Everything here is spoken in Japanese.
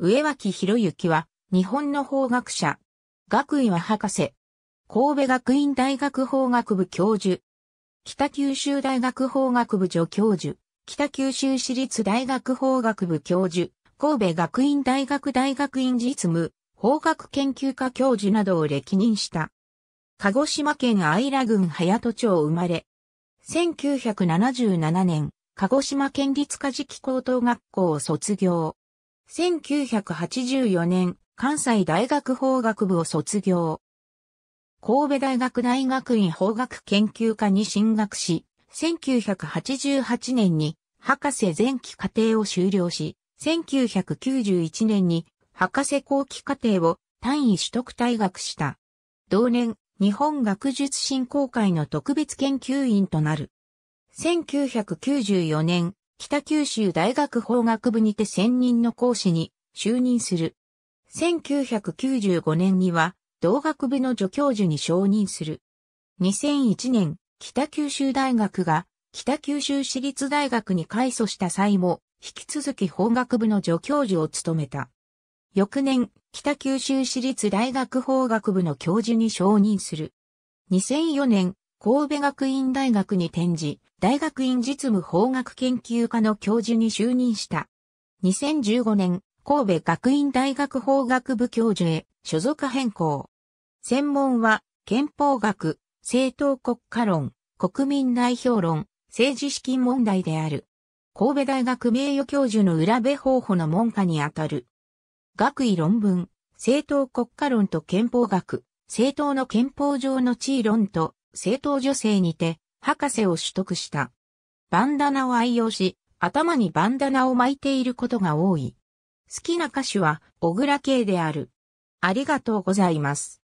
上脇博之は、日本の法学者。学位は博士。神戸学院大学法学部教授。北九州大学法学部助教授。北九州市立大学法学部教授。神戸学院大学大学院実務。法学研究科教授などを歴任した。鹿児島県姶良郡早戸町生まれ。1977年、鹿児島県立科事機高等学校を卒業。1984年、関西大学法学部を卒業。神戸大学大学院法学研究科に進学し、1988年に博士前期課程を修了し、1991年に博士後期課程を単位取得退学した。同年、日本学術振興会の特別研究員となる。1994年、北九州大学法学部にて専任の講師に就任する。1995年には、同学部の助教授に承認する。2001年、北九州大学が北九州市立大学に改祖した際も、引き続き法学部の助教授を務めた。翌年、北九州市立大学法学部の教授に承認する。2004年、神戸学院大学に転じ、大学院実務法学研究科の教授に就任した。2015年、神戸学院大学法学部教授へ所属変更。専門は、憲法学、政党国家論、国民代表論、政治資金問題である。神戸大学名誉教授の浦部候補の門下にあたる。学位論文、政党国家論と憲法学、政党の憲法上の地位論と政党女性にて、博士を取得した。バンダナを愛用し、頭にバンダナを巻いていることが多い。好きな歌手は、小倉系である。ありがとうございます。